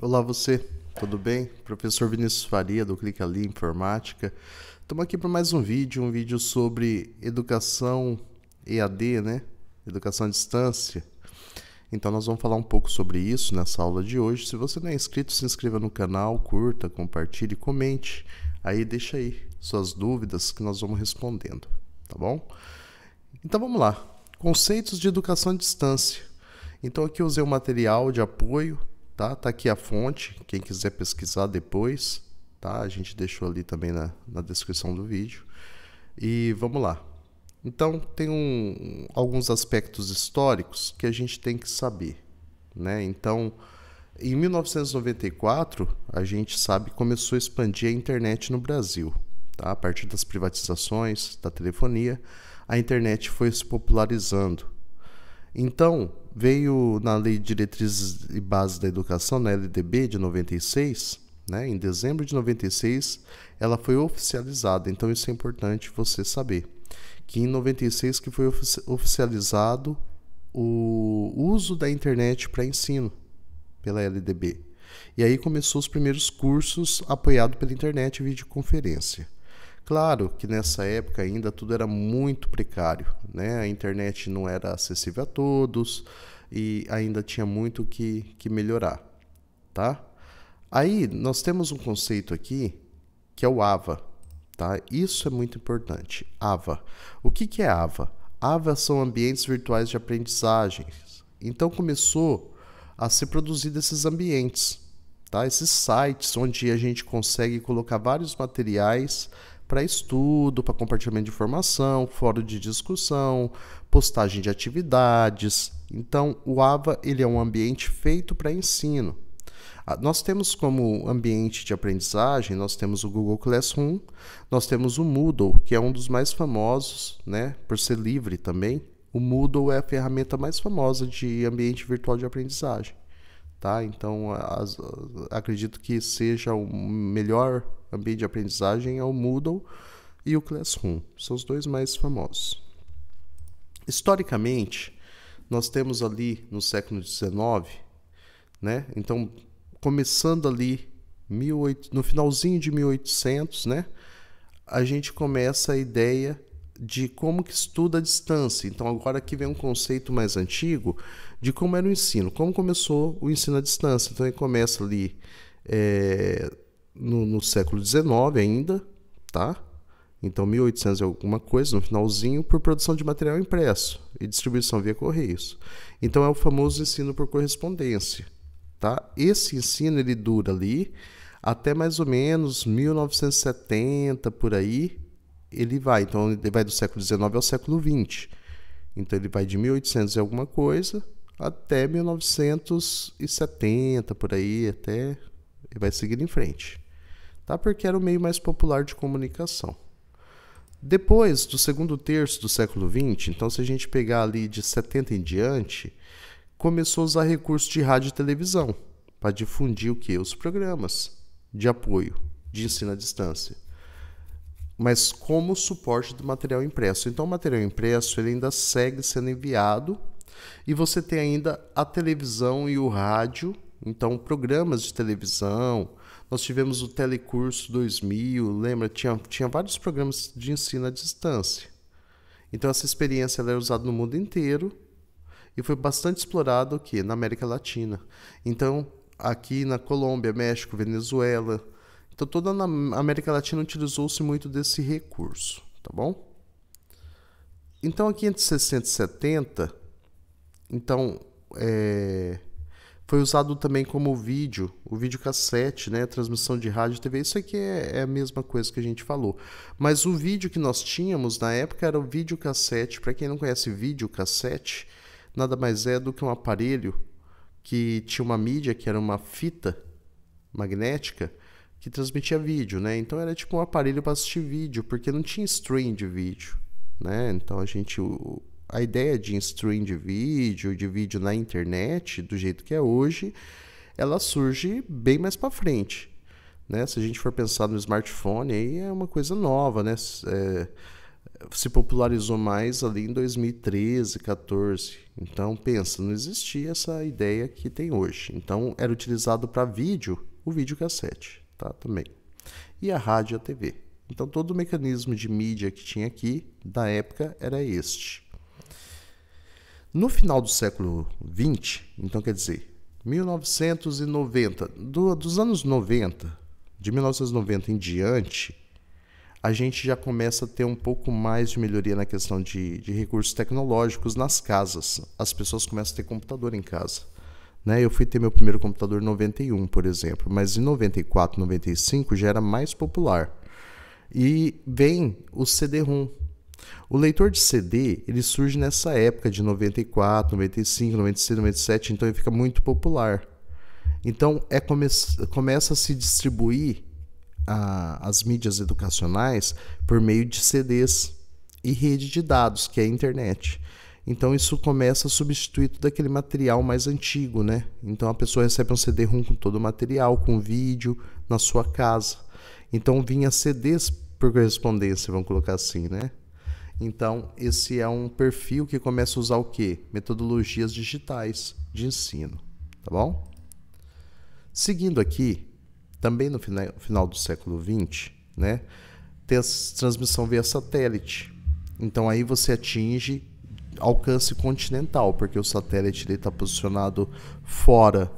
Olá você, tudo bem? Professor Vinícius Faria do Clica Ali Informática. Estamos aqui para mais um vídeo, um vídeo sobre educação EAD, né? Educação à distância. Então nós vamos falar um pouco sobre isso nessa aula de hoje. Se você não é inscrito, se inscreva no canal, curta, compartilhe, comente. Aí deixa aí suas dúvidas que nós vamos respondendo, tá bom? Então vamos lá. Conceitos de educação à distância. Então aqui eu usei o um material de apoio Tá, tá aqui a fonte, quem quiser pesquisar depois, tá? A gente deixou ali também na, na descrição do vídeo. E vamos lá. Então, tem um, alguns aspectos históricos que a gente tem que saber. Né? Então, em 1994, a gente sabe começou a expandir a internet no Brasil. Tá? A partir das privatizações, da telefonia, a internet foi se popularizando. Então, veio na Lei de Diretrizes e Bases da Educação, na LDB de 96, né? em dezembro de 96, ela foi oficializada. Então isso é importante você saber. Que em 96 que foi oficializado o uso da internet para ensino pela LDB. E aí começou os primeiros cursos apoiados pela internet e videoconferência. Claro que nessa época ainda tudo era muito precário, né? A internet não era acessível a todos e ainda tinha muito que, que melhorar, tá? Aí nós temos um conceito aqui que é o AVA, tá? Isso é muito importante. AVA. O que, que é AVA? AVA são ambientes virtuais de aprendizagem. Então começou a ser produzido esses ambientes, tá? Esses sites onde a gente consegue colocar vários materiais para estudo, para compartilhamento de informação, fórum de discussão, postagem de atividades. Então, o AVA ele é um ambiente feito para ensino. Ah, nós temos como ambiente de aprendizagem, nós temos o Google Classroom, nós temos o Moodle, que é um dos mais famosos, né, por ser livre também. O Moodle é a ferramenta mais famosa de ambiente virtual de aprendizagem, tá? Então, as, acredito que seja o melhor ambiente de aprendizagem é o Moodle e o Classroom. São os dois mais famosos. Historicamente, nós temos ali no século XIX, né? Então, começando ali 18, no finalzinho de 1800, né? A gente começa a ideia de como que estuda a distância. Então agora aqui vem um conceito mais antigo de como era o ensino, como começou o ensino à distância. Então ele começa ali é, no, no século XIX ainda, tá? Então, 1800 e alguma coisa, no finalzinho, por produção de material impresso e distribuição via correios. Então, é o famoso ensino por correspondência. Tá? Esse ensino ele dura ali até mais ou menos 1970, por aí, ele vai. Então, ele vai do século XIX ao século XX. Então, ele vai de 1800 e alguma coisa até 1970, por aí, até... Ele vai seguir em frente tá? porque era o meio mais popular de comunicação. Depois do segundo terço do século XX, então se a gente pegar ali de 70 em diante, começou a usar recursos de rádio e televisão para difundir o que? Os programas de apoio, de ensino à distância. Mas como suporte do material impresso. Então o material impresso ele ainda segue sendo enviado e você tem ainda a televisão e o rádio então, programas de televisão, nós tivemos o Telecurso 2000, lembra? Tinha, tinha vários programas de ensino à distância. Então, essa experiência era é usada no mundo inteiro e foi bastante explorada o quê? na América Latina. Então, aqui na Colômbia, México, Venezuela. Então, toda a América Latina utilizou-se muito desse recurso, tá bom? Então, aqui entre 60 e 70, então, é, foi usado também como vídeo, o vídeo cassete, né, transmissão de rádio, TV, isso aqui é, é a mesma coisa que a gente falou. Mas o vídeo que nós tínhamos na época era o vídeo cassete. Para quem não conhece vídeo cassete, nada mais é do que um aparelho que tinha uma mídia que era uma fita magnética que transmitia vídeo, né? Então era tipo um aparelho para assistir vídeo, porque não tinha stream de vídeo, né? Então a gente a ideia de stream de vídeo, de vídeo na internet, do jeito que é hoje, ela surge bem mais para frente. Né? Se a gente for pensar no smartphone, aí é uma coisa nova, né? É, se popularizou mais ali em 2013, 14. Então, pensa, não existia essa ideia que tem hoje. Então, era utilizado para vídeo, o videocassete, tá? Também. E a rádio e a TV. Então, todo o mecanismo de mídia que tinha aqui, da época, era este. No final do século XX, então quer dizer, 1990, do, dos anos 90, de 1990 em diante, a gente já começa a ter um pouco mais de melhoria na questão de, de recursos tecnológicos nas casas. As pessoas começam a ter computador em casa. Né? Eu fui ter meu primeiro computador em 91, por exemplo, mas em 94, 95 já era mais popular. E vem o CD-ROM, o leitor de CD ele surge nessa época de 94, 95, 96, 97, então ele fica muito popular. Então é come começa a se distribuir a, as mídias educacionais por meio de CDs e rede de dados, que é a internet. Então isso começa a substituir todo aquele material mais antigo, né? Então a pessoa recebe um CD-ROM com todo o material, com vídeo, na sua casa. Então vinha CDs por correspondência, vamos colocar assim, né? Então, esse é um perfil que começa a usar o quê? Metodologias digitais de ensino, tá bom? Seguindo aqui, também no final, do século XX, né, tem a transmissão via satélite. Então, aí você atinge alcance continental, porque o satélite está posicionado fora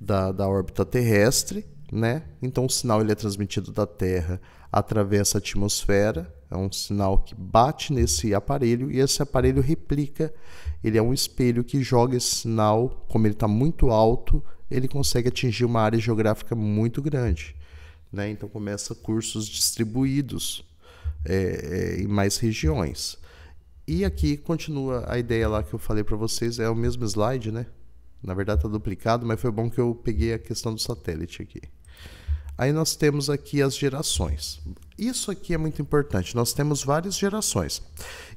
da, da órbita terrestre, né? Então, o sinal ele é transmitido da Terra através da atmosfera é um sinal que bate nesse aparelho e esse aparelho replica. Ele é um espelho que joga esse sinal, como ele está muito alto, ele consegue atingir uma área geográfica muito grande. Né? Então começa cursos distribuídos é, é, em mais regiões. E aqui continua a ideia lá que eu falei para vocês, é o mesmo slide, né? Na verdade está duplicado, mas foi bom que eu peguei a questão do satélite aqui. Aí nós temos aqui as gerações. Isso aqui é muito importante. Nós temos várias gerações.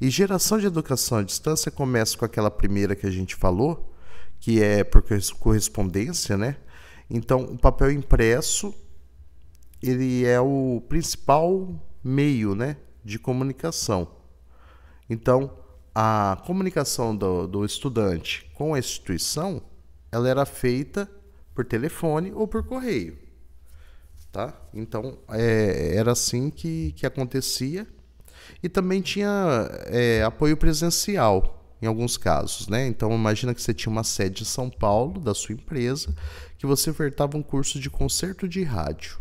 E geração de educação à distância começa com aquela primeira que a gente falou, que é por correspondência, né? Então, o papel impresso ele é o principal meio, né, de comunicação. Então, a comunicação do, do estudante com a instituição, ela era feita por telefone ou por correio. Tá? Então, é, era assim que, que acontecia. E também tinha é, apoio presencial em alguns casos, né? Então imagina que você tinha uma sede em São Paulo da sua empresa, que você ofertava um curso de concerto de rádio.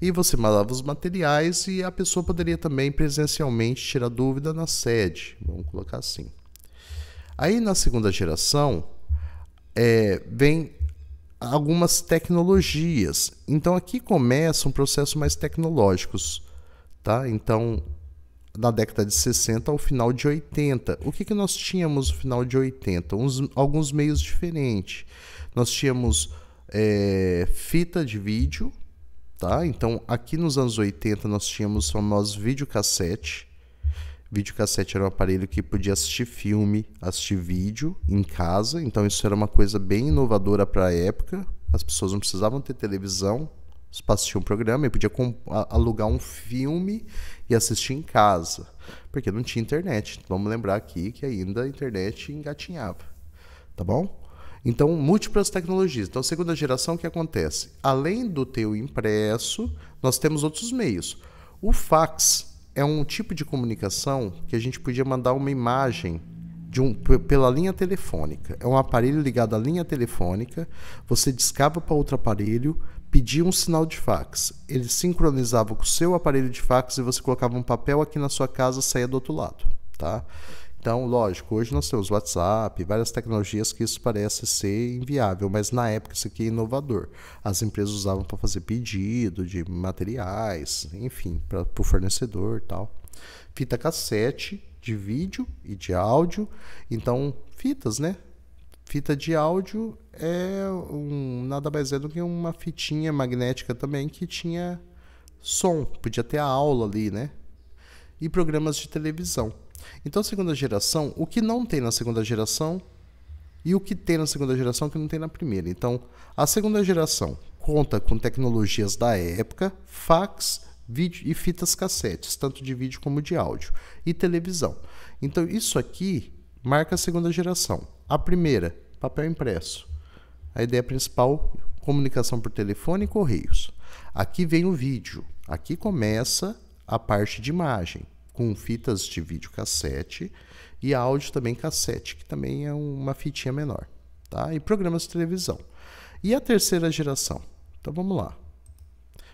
E você mandava os materiais e a pessoa poderia também presencialmente tirar dúvida na sede, vamos colocar assim. Aí na segunda geração é, vem algumas tecnologias. Então aqui começa um processo mais tecnológicos, tá? Então da década de 60 ao final de 80. O que, que nós tínhamos no final de 80? Uns, alguns meios diferentes. Nós tínhamos é, fita de vídeo, tá? Então aqui nos anos 80 nós tínhamos o famoso videocassete, videocassete era um aparelho que podia assistir filme, assistir vídeo em casa, então isso era uma coisa bem inovadora para a época. As pessoas não precisavam ter televisão para assistir um programa, e podia alugar um filme e assistir em casa, porque não tinha internet. Vamos lembrar aqui que ainda a internet engatinhava, tá bom? Então, múltiplas tecnologias. Então, segunda geração, o que acontece? Além do teu impresso, nós temos outros meios. O fax é um tipo de comunicação que a gente podia mandar uma imagem de um, pela linha telefônica. É um aparelho ligado à linha telefônica, você descava para outro aparelho, pedia um sinal de fax. Ele sincronizava com o seu aparelho de fax e você colocava um papel aqui na sua casa saia do outro lado, tá? Então, lógico, hoje nós temos WhatsApp, várias tecnologias que isso parece ser inviável, mas na época isso aqui é inovador. As empresas usavam para fazer pedido de materiais, enfim, para o fornecedor tal. Fita cassete de vídeo e de áudio. Então, fitas, né? Fita de áudio é um, nada mais é do que uma fitinha magnética também que tinha som, podia ter a aula ali, né? E programas de televisão. Então, segunda geração, o que não tem na segunda geração e o que tem na segunda geração que não tem na primeira. Então, a segunda geração conta com tecnologias da época, fax, vídeo e fitas cassetes, tanto de vídeo como de áudio, e televisão. Então, isso aqui marca a segunda geração. A primeira, papel impresso. A ideia principal, comunicação por telefone e correios. Aqui vem o vídeo. Aqui começa a parte de imagem com fitas de vídeo cassete e áudio também cassete, que também é uma fitinha menor, tá? E programas de televisão. E a terceira geração? Então vamos lá.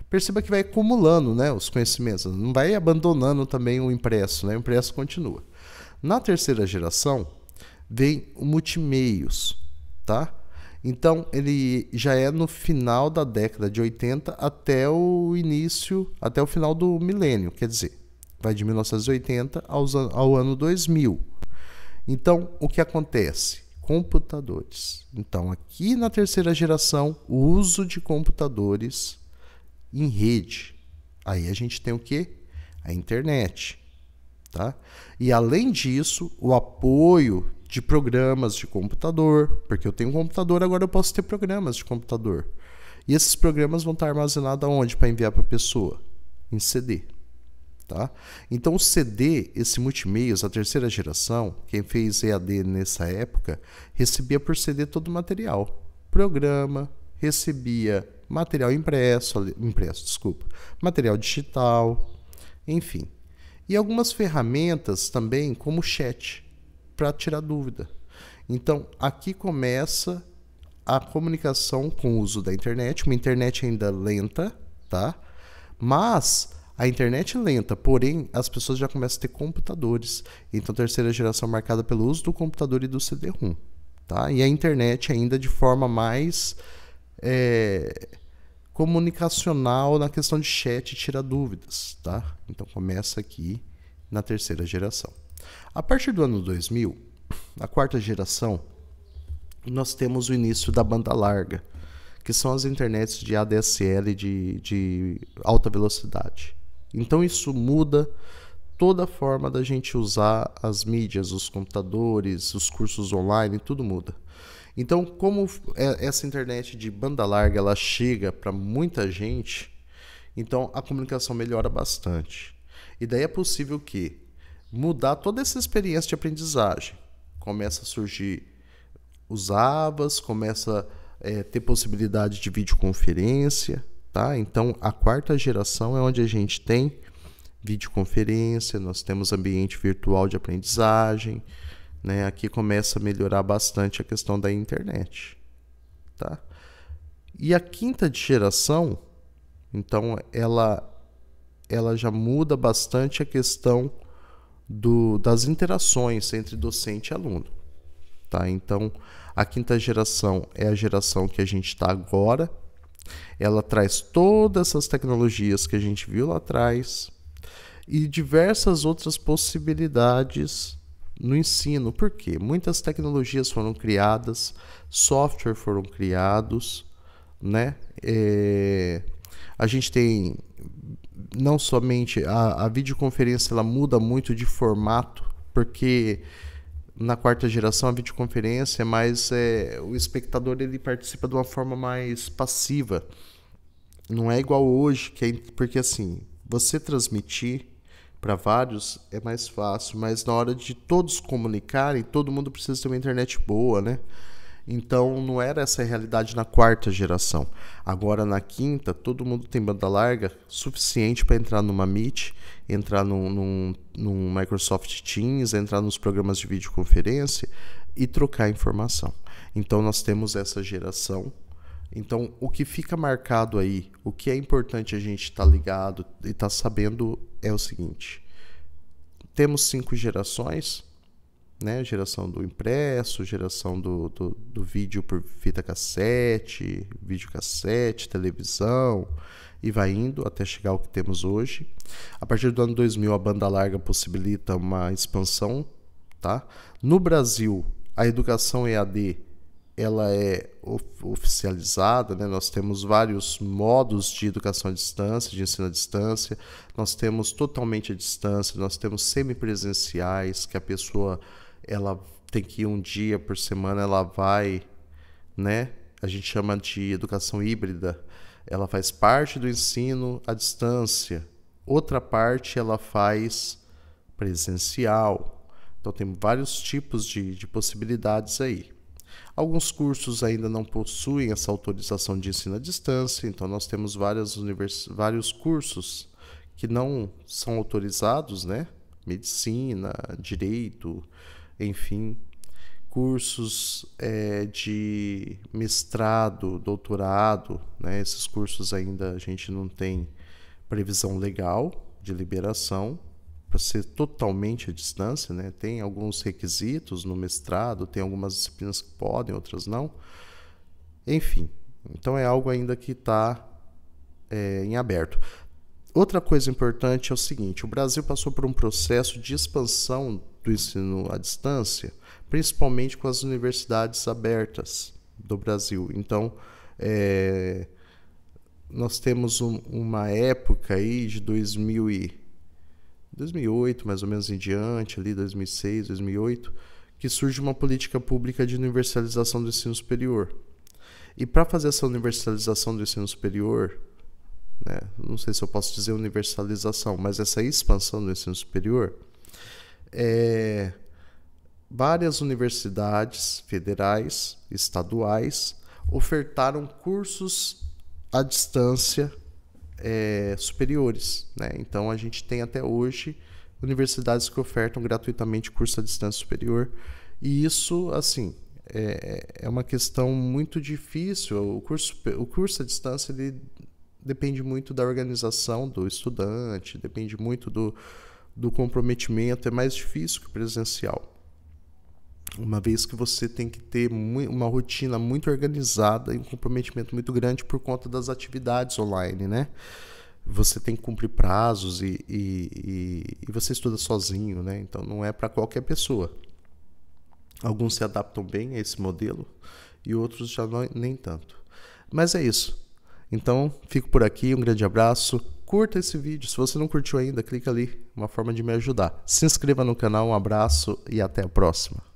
Perceba que vai acumulando, né, os conhecimentos, não vai abandonando também o impresso, né? O impresso continua. Na terceira geração vem o multimeios, tá? Então ele já é no final da década de 80 até o início, até o final do milênio, quer dizer, vai de 1980 aos, ao ano 2000. Então, o que acontece? Computadores. Então, aqui na terceira geração, o uso de computadores em rede. Aí a gente tem o que? A internet. Tá? E além disso, o apoio de programas de computador, porque eu tenho um computador, agora eu posso ter programas de computador. E esses programas vão estar armazenados aonde para enviar para a pessoa? Em CD. Tá? Então, o CD, esse multimeios, a terceira geração, quem fez EAD nessa época, recebia por CD todo o material. Programa, recebia material impresso, impresso, desculpa, material digital, enfim. E algumas ferramentas também, como chat, para tirar dúvida. Então, aqui começa a comunicação com o uso da internet, uma internet ainda lenta, tá? Mas a internet é lenta, porém, as pessoas já começam a ter computadores. Então, terceira geração marcada pelo uso do computador e do CD-ROM. Tá? E a internet ainda de forma mais é, comunicacional na questão de chat e tirar dúvidas. Tá? Então, começa aqui na terceira geração. A partir do ano 2000, na quarta geração, nós temos o início da banda larga, que são as internets de ADSL de, de alta velocidade. Então isso muda toda a forma da gente usar as mídias, os computadores, os cursos online, tudo muda. Então, como é, essa internet de banda larga ela chega para muita gente, então a comunicação melhora bastante. E daí é possível que mudar toda essa experiência de aprendizagem. Começa a surgir os avas, começa a é, ter possibilidade de videoconferência, Tá? Então, a quarta geração é onde a gente tem videoconferência, nós temos ambiente virtual de aprendizagem, né? Aqui começa a melhorar bastante a questão da internet, tá? E a quinta geração, então ela ela já muda bastante a questão do, das interações entre docente e aluno, tá? Então a quinta geração é a geração que a gente está agora, ela traz todas essas tecnologias que a gente viu lá atrás e diversas outras possibilidades no ensino. Por quê? Muitas tecnologias foram criadas, software foram criados, né? É... A gente tem não somente a, a videoconferência ela muda muito de formato, porque na quarta geração a videoconferência, mas é, o espectador ele participa de uma forma mais passiva. Não é igual hoje, que é, porque assim, você transmitir para vários é mais fácil, mas na hora de todos comunicarem, todo mundo precisa ter uma internet boa, né? Então não era essa a realidade na quarta geração. Agora na quinta, todo mundo tem banda larga suficiente para entrar numa Meet entrar num, num, num Microsoft Teams, entrar nos programas de videoconferência e trocar informação. Então nós temos essa geração então, o que fica marcado aí, o que é importante a gente estar tá ligado e estar tá sabendo é o seguinte: temos cinco gerações, né? Geração do impresso, geração do, do, do vídeo por fita cassete, videocassete, televisão, e vai indo até chegar ao que temos hoje. A partir do ano 2000, a banda larga possibilita uma expansão. Tá? No Brasil, a educação EAD ela é oficializada, né? nós temos vários modos de educação à distância, de ensino à distância, nós temos totalmente à distância, nós temos semipresenciais, que a pessoa ela tem que ir um dia por semana, ela vai, né? A gente chama de educação híbrida, ela faz parte do ensino à distância. Outra parte ela faz presencial. Então tem vários tipos de, de possibilidades aí. Alguns cursos ainda não possuem essa autorização de ensino à distância, então nós temos várias univers... vários cursos que não são autorizados, né? Medicina, direito, enfim, cursos é, de mestrado, doutorado, né? esses cursos ainda a gente não tem previsão legal de liberação para ser totalmente à distância, né? Tem alguns requisitos no mestrado, tem algumas disciplinas que podem, outras não. Enfim, então é algo ainda que está é, em aberto. Outra coisa importante é o seguinte: o Brasil passou por um processo de expansão do ensino à distância, principalmente com as universidades abertas do Brasil. Então, é, nós temos um, uma época aí de 2000 e, 2008, mais ou menos em diante, ali 2006, 2008, que surge uma política pública de universalização do ensino superior. E para fazer essa universalização do ensino superior, né, não sei se eu posso dizer universalização, mas essa expansão do ensino superior, é, várias universidades federais, estaduais, ofertaram cursos à distância é, superiores. Né? Então, a gente tem até hoje universidades que ofertam gratuitamente curso à distância superior. E isso, assim, é, é uma questão muito difícil. O curso, o curso à distância ele depende muito da organização do estudante, depende muito do, do comprometimento é mais difícil que o presencial. Uma vez que você tem que ter uma rotina muito organizada e um comprometimento muito grande por conta das atividades online, né? Você tem que cumprir prazos e, e, e você estuda sozinho, né? Então não é para qualquer pessoa. Alguns se adaptam bem a esse modelo e outros já não, nem tanto. Mas é isso. Então, fico por aqui, um grande abraço, curta esse vídeo. Se você não curtiu ainda, clica ali, uma forma de me ajudar. Se inscreva no canal, um abraço e até a próxima.